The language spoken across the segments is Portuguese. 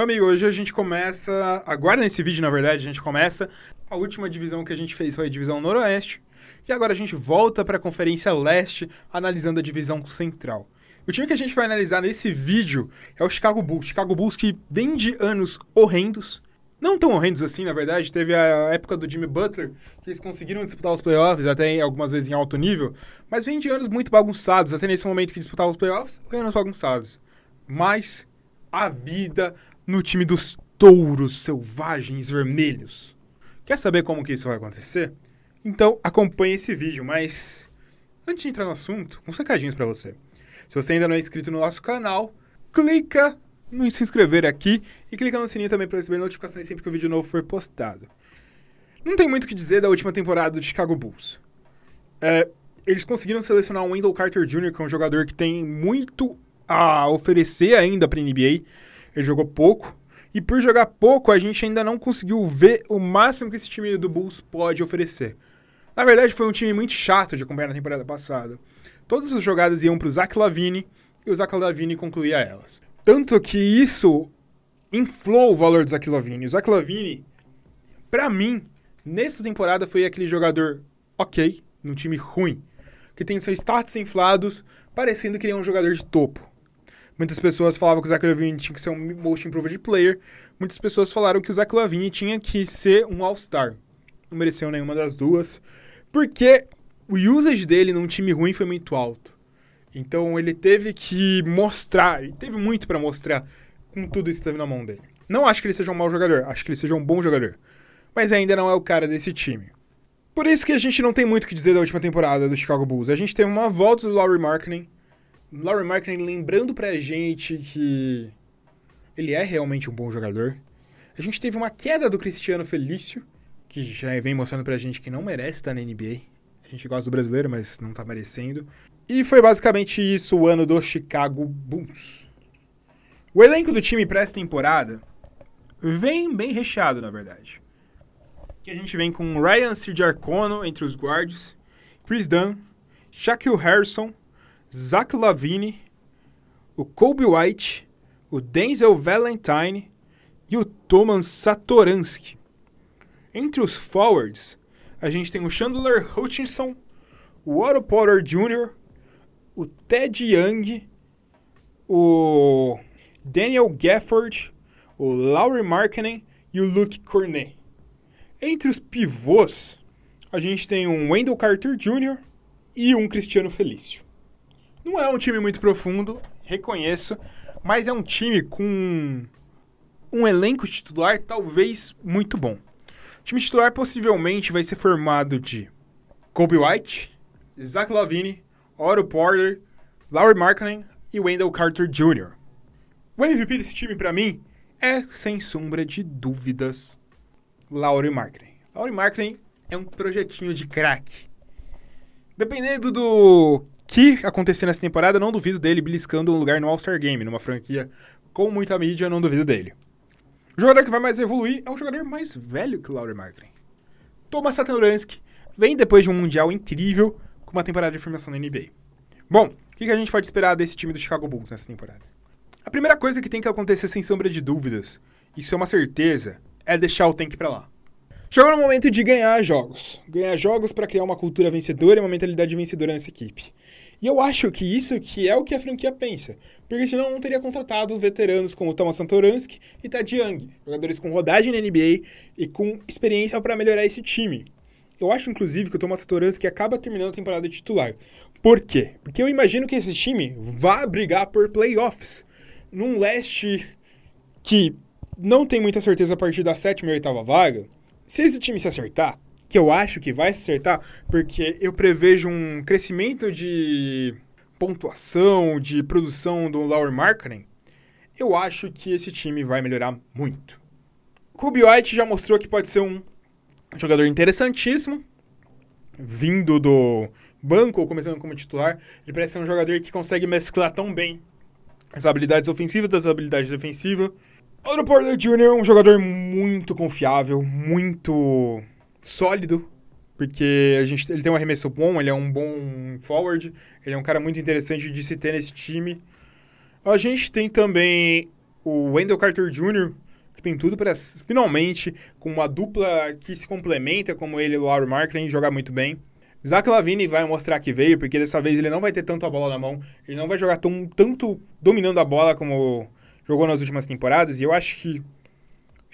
Meu amigo, hoje a gente começa. Agora nesse vídeo, na verdade, a gente começa. A última divisão que a gente fez foi a divisão Noroeste. E agora a gente volta para a Conferência Leste, analisando a divisão Central. O time que a gente vai analisar nesse vídeo é o Chicago Bulls. Chicago Bulls que vem de anos horrendos. Não tão horrendos assim, na verdade. Teve a época do Jimmy Butler, que eles conseguiram disputar os playoffs, até algumas vezes em alto nível. Mas vem de anos muito bagunçados. Até nesse momento que disputavam os playoffs, anos bagunçados. Mas a vida no time dos touros selvagens vermelhos. Quer saber como que isso vai acontecer? Então acompanhe esse vídeo, mas antes de entrar no assunto, uns recadinhos para você. Se você ainda não é inscrito no nosso canal, clica no se inscrever aqui e clica no sininho também para receber notificações sempre que o vídeo novo for postado. Não tem muito o que dizer da última temporada do Chicago Bulls. É, eles conseguiram selecionar o Wendell Carter Jr., que é um jogador que tem muito a oferecer ainda para a NBA. Ele jogou pouco. E por jogar pouco, a gente ainda não conseguiu ver o máximo que esse time do Bulls pode oferecer. Na verdade, foi um time muito chato de acompanhar na temporada passada. Todas as jogadas iam para o Zach Lavine e o Zach Lavine concluía elas. Tanto que isso inflou o valor do Zach Lavine. O Zach Lavine, para mim, nessa temporada foi aquele jogador ok, num time ruim, que tem seus status inflados, parecendo que ele é um jogador de topo. Muitas pessoas falavam que o Zach Lavine tinha que ser um Most Improved Player. Muitas pessoas falaram que o Zach Lavine tinha que ser um All-Star. Não mereceu nenhuma das duas. Porque o usage dele num time ruim foi muito alto. Então ele teve que mostrar, e teve muito para mostrar com tudo isso que teve na mão dele. Não acho que ele seja um mau jogador, acho que ele seja um bom jogador. Mas ainda não é o cara desse time. Por isso que a gente não tem muito o que dizer da última temporada do Chicago Bulls. A gente teve uma volta do Lowry Marketing, Laurie Markkinen lembrando pra gente que ele é realmente um bom jogador. A gente teve uma queda do Cristiano Felício, que já vem mostrando pra gente que não merece estar na NBA. A gente gosta do brasileiro, mas não tá merecendo. E foi basicamente isso o ano do Chicago Bulls. O elenco do time para essa temporada vem bem recheado, na verdade. Que a gente vem com Ryan Sidiarcono entre os guards, Chris Dunn, Shaquille Harrison, Zach Lavine, o Kobe White, o Denzel Valentine e o Thomas Satoransky. Entre os forwards, a gente tem o Chandler Hutchinson, o Otto Potter Jr., o Ted Young, o Daniel Gafford, o Laurie Markkinen e o Luke Cornet. Entre os pivôs, a gente tem um Wendell Carter Jr. e um Cristiano Felício. Não é um time muito profundo, reconheço, mas é um time com um elenco titular talvez muito bom. O time titular possivelmente vai ser formado de Kobe White, Zach Lavine, Otto Porter, Lowry Markkinen e Wendell Carter Jr. O MVP desse time para mim é, sem sombra de dúvidas, Lowry Markkinen. Lowry Markkinen é um projetinho de craque. Dependendo do que acontecer nessa temporada, não duvido dele beliscando um lugar no All-Star Game, numa franquia com muita mídia, não duvido dele. O jogador que vai mais evoluir é um jogador mais velho que o Laurie Markkinen. Thomas Satoransky vem depois de um Mundial incrível com uma temporada de formação na NBA. Bom, o que a gente pode esperar desse time do Chicago Bulls nessa temporada? A primeira coisa que tem que acontecer sem sombra de dúvidas, isso é uma certeza, é deixar o tank para lá. Chegou no momento de ganhar jogos. Ganhar jogos para criar uma cultura vencedora e uma mentalidade vencedora nessa equipe. E eu acho que isso que é o que a franquia pensa, porque senão não teria contratado veteranos como Thomas Santoransky e Tad Young, jogadores com rodagem na NBA e com experiência para melhorar esse time. Eu acho, inclusive, que o Thomas Santoransky acaba terminando a temporada titular. Por quê? Porque eu imagino que esse time vá brigar por playoffs num leste que não tem muita certeza a partir da sétima e oitava vaga, se esse time se acertar, que eu acho que vai se acertar, porque eu prevejo um crescimento de pontuação, de produção do Lauer Marketing, eu acho que esse time vai melhorar muito. Kobe White já mostrou que pode ser um jogador interessantíssimo, vindo do banco ou começando como titular. Ele parece ser um jogador que consegue mesclar tão bem as habilidades ofensivas das habilidades defensivas. Otto Porter Jr. é um jogador muito confiável, muito sólido, porque a gente, ele tem um arremesso bom, ele é um bom forward, ele é um cara muito interessante de se ter nesse time. A gente tem também o Wendell Carter Jr., que tem tudo para finalmente, com uma dupla que se complementa, como ele e o Laurie Markkinen, jogar muito bem. Zach Lavine vai mostrar que veio, porque dessa vez ele não vai ter tanto a bola na mão, ele não vai jogar tão, tanto dominando a bola como jogou nas últimas temporadas, e eu acho que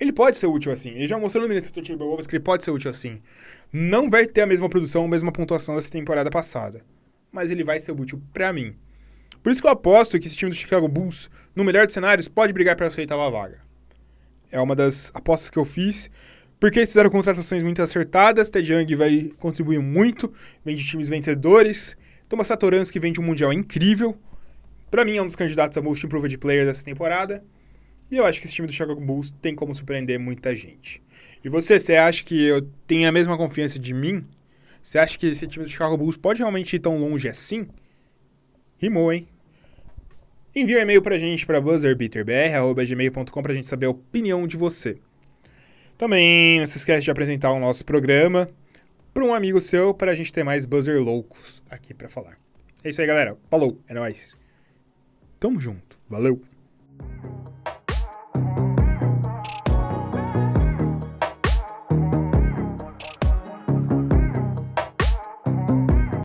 ele pode ser útil assim. Ele já mostrou no Minnesota Timberwolves que ele pode ser útil assim. Não vai ter a mesma produção, a mesma pontuação dessa temporada passada, mas ele vai ser útil para mim. Por isso que eu aposto que esse time do Chicago Bulls, no melhor dos cenários, pode brigar para aceitar uma vaga. É uma das apostas que eu fiz, porque eles fizeram contratações muito acertadas, Ted Young vai contribuir muito, vem de times vencedores, Thomas Satoransky vem de um Mundial incrível, para mim, é um dos candidatos a Most Improved Player dessa temporada. E eu acho que esse time do Chicago Bulls tem como surpreender muita gente. E você, você acha que eu tenho a mesma confiança de mim? Você acha que esse time do Chicago Bulls pode realmente ir tão longe assim? Rimou, hein? Envie um e-mail pra gente para buzzerbeaterbr.gmail.com pra gente saber a opinião de você. Também não se esquece de apresentar o nosso programa para um amigo seu para a gente ter mais buzzer loucos aqui para falar. É isso aí, galera. Falou, é nóis. Tamo junto. Valeu!